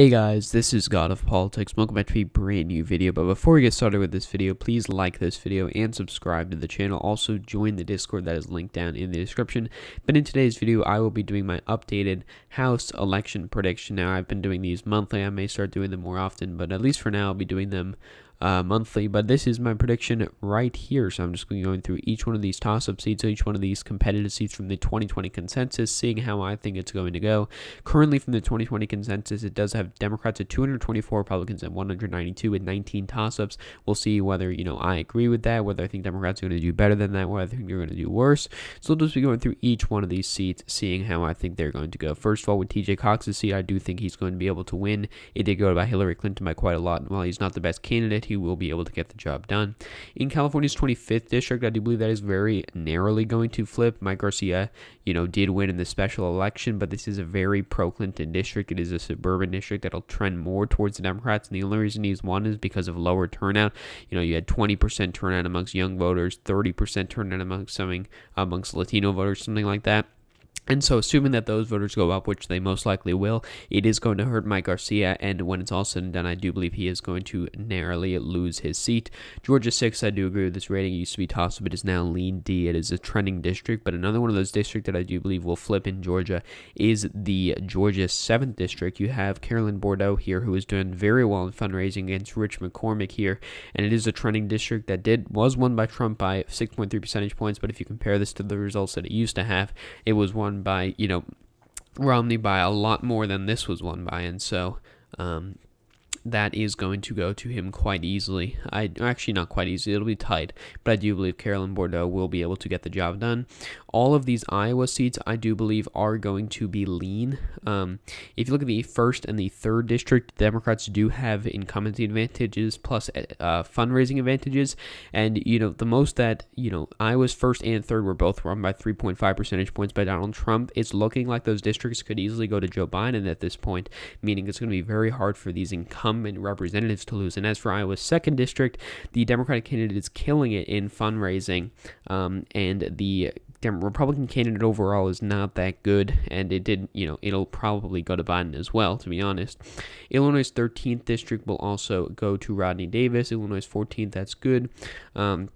Hey guys, this is God of Politics. Welcome back to a brand new video. But before we get started with this video, please like this video and subscribe to the channel. Also, join the Discord that is linked down in the description. But in today's video, I will be doing my updated House election prediction. Now, I've been doing these monthly. I may start doing them more often, but at least for now, I'll be doing them uh, monthly, but this is my prediction right here. So I'm just going through each one of these toss up seats, each one of these competitive seats from the 2020 consensus, seeing how I think it's going to go. Currently, from the 2020 consensus, it does have Democrats at 224, Republicans at 192, with 19 toss ups. We'll see whether, you know, I agree with that, whether I think Democrats are going to do better than that, whether I think they're going to do worse. So we'll just be going through each one of these seats, seeing how I think they're going to go. First of all, with TJ Cox's seat, I do think he's going to be able to win. It did go by Hillary Clinton by quite a lot. And while he's not the best candidate, he will be able to get the job done. In California's 25th district, I do believe that is very narrowly going to flip. Mike Garcia, you know, did win in the special election, but this is a very pro Clinton district. It is a suburban district that'll trend more towards the Democrats. And the only reason he's won is because of lower turnout. You know, you had 20% turnout amongst young voters, 30% turnout amongst something amongst Latino voters, something like that. And so, assuming that those voters go up, which they most likely will, it is going to hurt Mike Garcia. And when it's all said and done, I do believe he is going to narrowly lose his seat. Georgia 6, I do agree with this rating. It used to be toss up, it is now lean D. It is a trending district. But another one of those districts that I do believe will flip in Georgia is the Georgia 7th district. You have Carolyn Bordeaux here, who is doing very well in fundraising against Rich McCormick here. And it is a trending district that did was won by Trump by 6.3 percentage points. But if you compare this to the results that it used to have, it was won won by, you know, Romney by a lot more than this was won by. And so, um, that is going to go to him quite easily. I actually not quite easy. It'll be tight, but I do believe Carolyn Bordeaux will be able to get the job done. All of these Iowa seats, I do believe, are going to be lean. Um, if you look at the first and the third district, Democrats do have incumbency advantages plus uh, uh fundraising advantages, and you know the most that you know Iowa's first and third were both run by 3.5 percentage points by Donald Trump. It's looking like those districts could easily go to Joe Biden at this point, meaning it's going to be very hard for these incumbents incumbent representatives to lose. And as for Iowa's second district, the Democratic candidate is killing it in fundraising, um, and the Republican candidate overall is not that good, and it did, you know, it'll probably go to Biden as well, to be honest. Illinois' 13th district will also go to Rodney Davis. Illinois' 14th, that's good. Um,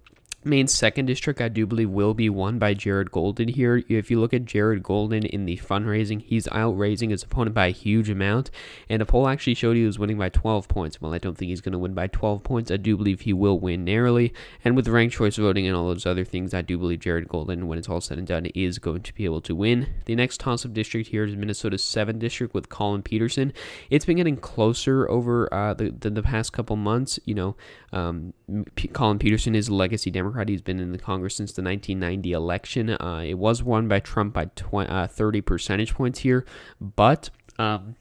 Main second district, I do believe, will be won by Jared Golden here. If you look at Jared Golden in the fundraising, he's outraising his opponent by a huge amount. And a poll actually showed he was winning by 12 points. Well, I don't think he's going to win by 12 points. I do believe he will win narrowly. And with ranked choice voting and all those other things, I do believe Jared Golden, when it's all said and done, is going to be able to win. The next toss up district here is Minnesota's 7th district with Colin Peterson. It's been getting closer over uh, the, the, the, past couple months. You know, um, Colin Peterson is a legacy Democrat he has been in the Congress since the 1990 election. Uh, it was won by Trump by 20, uh, 30 percentage points here, but. Um,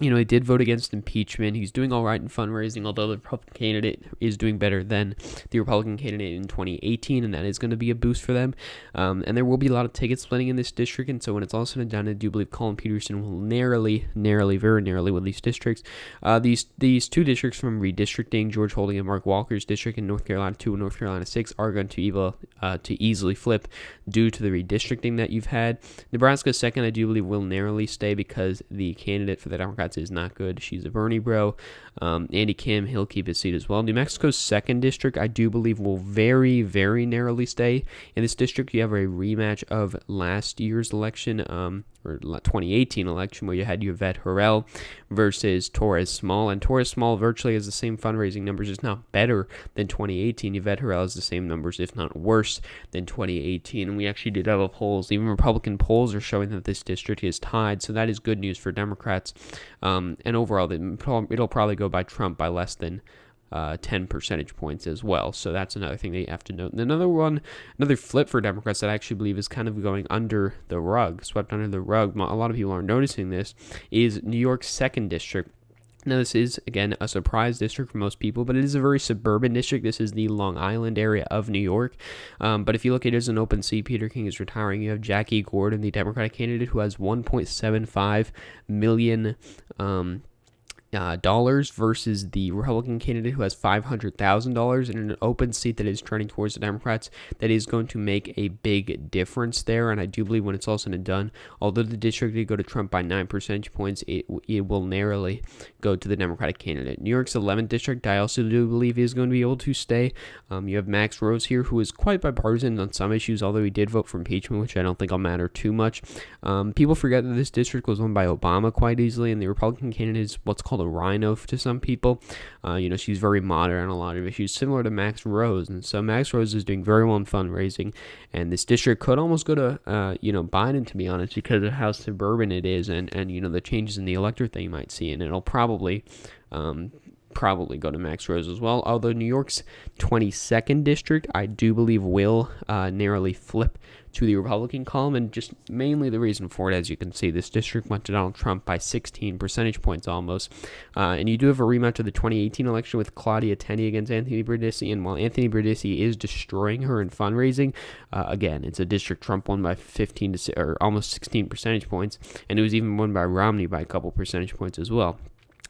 you know, he did vote against impeachment. He's doing all right in fundraising, although the Republican candidate is doing better than the Republican candidate in 2018, and that is going to be a boost for them. Um, and there will be a lot of ticket splitting in this district, and so when it's all said and done, I do believe Colin Peterson will narrowly, narrowly, very narrowly win these districts. Uh, these these two districts from redistricting, George Holding and Mark Walker's district in North Carolina 2 and North Carolina 6, are going to, evil, uh, to easily flip due to the redistricting that you've had. Nebraska's second, I do believe, will narrowly stay because the candidate for the Democrat is not good. She's a Bernie bro. Um, Andy Kim, he'll keep his seat as well. New Mexico's second district, I do believe, will very, very narrowly stay. In this district, you have a rematch of last year's election, um, or 2018 election, where you had Yvette Harrell versus Torres Small. And Torres Small virtually has the same fundraising numbers, if not better than 2018. Yvette Harrell has the same numbers, if not worse than 2018. And we actually did have a polls. Even Republican polls are showing that this district is tied. So that is good news for Democrats. Um, and overall, it'll probably go by Trump by less than uh, 10 percentage points as well. So that's another thing that you have to note. And another one, another flip for Democrats that I actually believe is kind of going under the rug, swept under the rug. A lot of people aren't noticing this, is New York's second district now, this is, again, a surprise district for most people, but it is a very suburban district. This is the Long Island area of New York. Um, but if you look at it as an open seat, Peter King is retiring. You have Jackie Gordon, the Democratic candidate, who has 1.75 million. Um, uh, dollars versus the Republican candidate who has five hundred thousand dollars in an open seat that is trending towards the Democrats. That is going to make a big difference there, and I do believe when it's all said and done, although the district did go to Trump by nine percentage points, it it will narrowly go to the Democratic candidate. New York's 11th district, I also do believe, is going to be able to stay. Um, you have Max Rose here, who is quite bipartisan on some issues, although he did vote for impeachment, which I don't think will matter too much. Um, people forget that this district was won by Obama quite easily, and the Republican candidate is what's called called a rhino to some people. Uh, you know, she's very moderate on a lot of issues, similar to Max Rose. And so Max Rose is doing very well in fundraising, and this district could almost go to, uh, you know, Biden, to be honest, because of how suburban it is and, and, you know, the changes in the electorate that you might see. And it'll probably, um, probably go to Max Rose as well. Although New York's 22nd district, I do believe, will uh, narrowly flip to the Republican column, and just mainly the reason for it, as you can see, this district went to Donald Trump by 16 percentage points almost. Uh, and you do have a rematch of the 2018 election with Claudia Tenney against Anthony Bourdain, and while Anthony Bourdain is destroying her in fundraising, uh, again, it's a district Trump won by 15 to or almost 16 percentage points, and it was even won by Romney by a couple percentage points as well.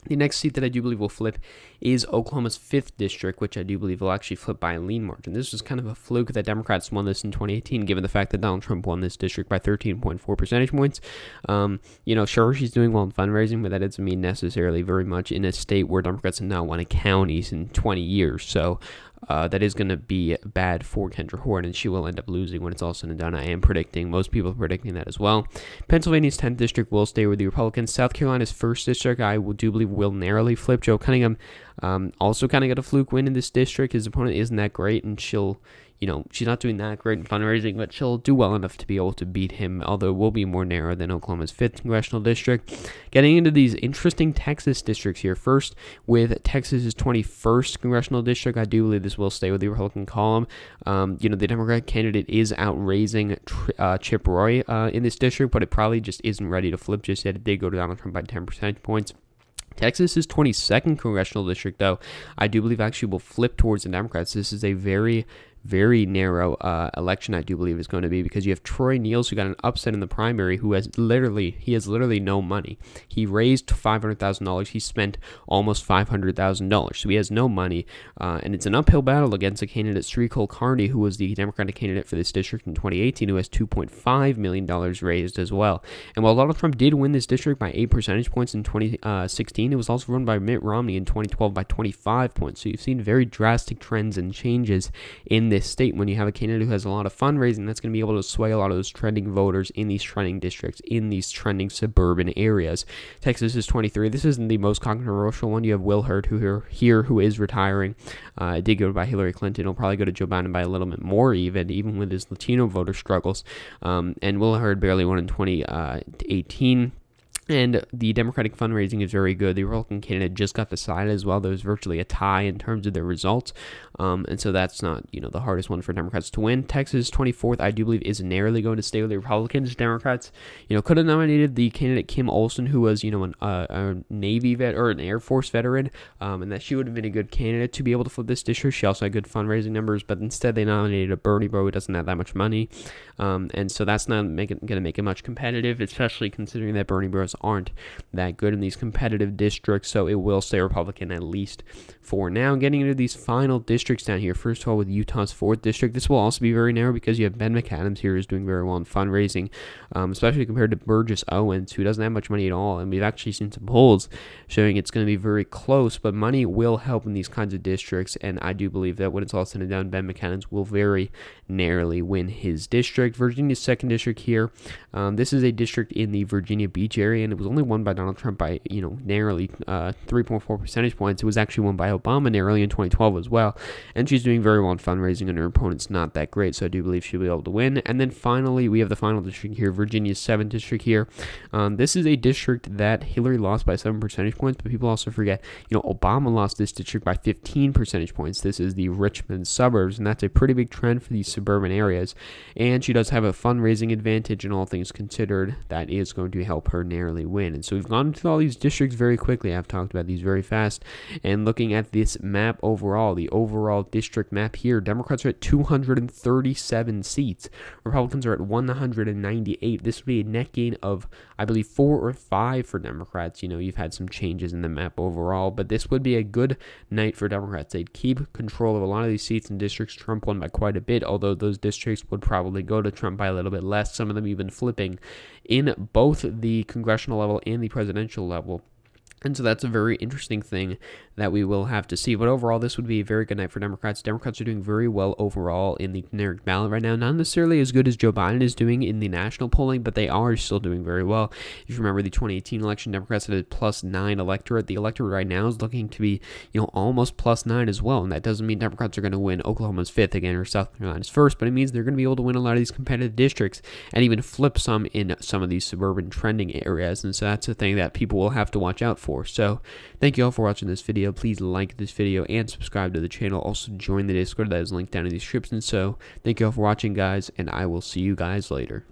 The next seat that I do believe will flip is Oklahoma's 5th district, which I do believe will actually flip by a lean margin. This was kind of a fluke that Democrats won this in 2018, given the fact that Donald Trump won this district by 13.4 percentage points. Um, you know, sure, she's doing well in fundraising, but that doesn't mean necessarily very much in a state where Democrats have not won a counties in 20 years. So uh, that is going to be bad for Kendra Horn, and she will end up losing when it's all said and done. I am predicting, most people are predicting that as well. Pennsylvania's 10th district will stay with the Republicans. South Carolina's 1st district, I do believe, will narrowly flip. Joe Cunningham um, also kind of got a fluke win in this district. His opponent isn't that great, and she'll you know, she's not doing that great in fundraising, but she'll do well enough to be able to beat him, although it will be more narrow than Oklahoma's 5th congressional district. Getting into these interesting Texas districts here. First, with Texas's 21st congressional district, I do believe this will stay with the Republican column. Um, you know, the Democratic candidate is outraising uh, Chip Roy uh, in this district, but it probably just isn't ready to flip just yet. It did go to Donald Trump by 10 percentage points. Texas's 22nd congressional district, though, I do believe actually will flip towards the Democrats. This is a very, very narrow uh, election, I do believe is going to be because you have Troy Niels who got an upset in the primary, who has literally he has literally no money. He raised five hundred thousand dollars. He spent almost five hundred thousand dollars, so he has no money, uh, and it's an uphill battle against a candidate, Sri Kulkarni, who was the Democratic candidate for this district in 2018, who has two point five million dollars raised as well. And while Donald Trump did win this district by eight percentage points in 2016, uh, it was also run by Mitt Romney in 2012 by 25 points. So you've seen very drastic trends and changes in this this state when you have a candidate who has a lot of fundraising that's going to be able to sway a lot of those trending voters in these trending districts, in these trending suburban areas. Texas is 23. This isn't the most controversial one. You have Will Hurd, who here, who is retiring. Uh, did go by Hillary Clinton. He'll probably go to Joe Biden by a little bit more, even even with his Latino voter struggles. Um, and Will Hurd barely won in 2018. And the Democratic fundraising is very good. The Republican candidate just got decided as well. There was virtually a tie in terms of their results, um, and so that's not you know the hardest one for Democrats to win. Texas 24th, I do believe, is narrowly going to stay with the Republicans. Democrats, you know, could have nominated the candidate Kim Olson, who was you know an, uh, a Navy vet or an Air Force veteran, um, and that she would have been a good candidate to be able to flip this district. She also had good fundraising numbers, but instead they nominated a Bernie bro who doesn't have that much money, um, and so that's not going to make it much competitive, especially considering that Bernie bro is aren't that good in these competitive districts, so it will stay Republican at least for now. Getting into these final districts down here, first of all, with Utah's 4th district, this will also be very narrow because you have Ben McAdams here who's doing very well in fundraising, um, especially compared to Burgess Owens, who doesn't have much money at all. And we've actually seen some polls showing it's going to be very close, but money will help in these kinds of districts, and I do believe that when it's all said and done, Ben McAdams will very narrowly win his district. Virginia's 2nd district here, um, this is a district in the Virginia Beach area, it was only won by Donald Trump by you know narrowly uh, 3.4 percentage points. It was actually won by Obama narrowly in 2012 as well, and she's doing very well in fundraising, and her opponent's not that great, so I do believe she'll be able to win. And then finally, we have the final district here, Virginia's seventh district here. Um, this is a district that Hillary lost by seven percentage points, but people also forget you know Obama lost this district by 15 percentage points. This is the Richmond suburbs, and that's a pretty big trend for these suburban areas. And she does have a fundraising advantage, and all things considered, that is going to help her narrowly win. And so we've gone through all these districts very quickly. I've talked about these very fast. And looking at this map overall, the overall district map here, Democrats are at 237 seats. Republicans are at 198. This would be a net gain of, I believe, four or five for Democrats. You know, you've had some changes in the map overall, but this would be a good night for Democrats. They'd keep control of a lot of these seats and districts. Trump won by quite a bit, although those districts would probably go to Trump by a little bit less. Some of them even flipping in both the congressional national level and the presidential level and so that's a very interesting thing that we will have to see. But overall, this would be a very good night for Democrats. Democrats are doing very well overall in the generic ballot right now. Not necessarily as good as Joe Biden is doing in the national polling, but they are still doing very well. If you remember the 2018 election, Democrats had a plus nine electorate. The electorate right now is looking to be, you know, almost plus nine as well. And that doesn't mean Democrats are going to win Oklahoma's fifth again or South Carolina's first, but it means they're going to be able to win a lot of these competitive districts and even flip some in some of these suburban trending areas. And so that's a thing that people will have to watch out for so thank you all for watching this video. Please like this video and subscribe to the channel. Also join the Discord that is linked down in the description. So thank you all for watching guys and I will see you guys later.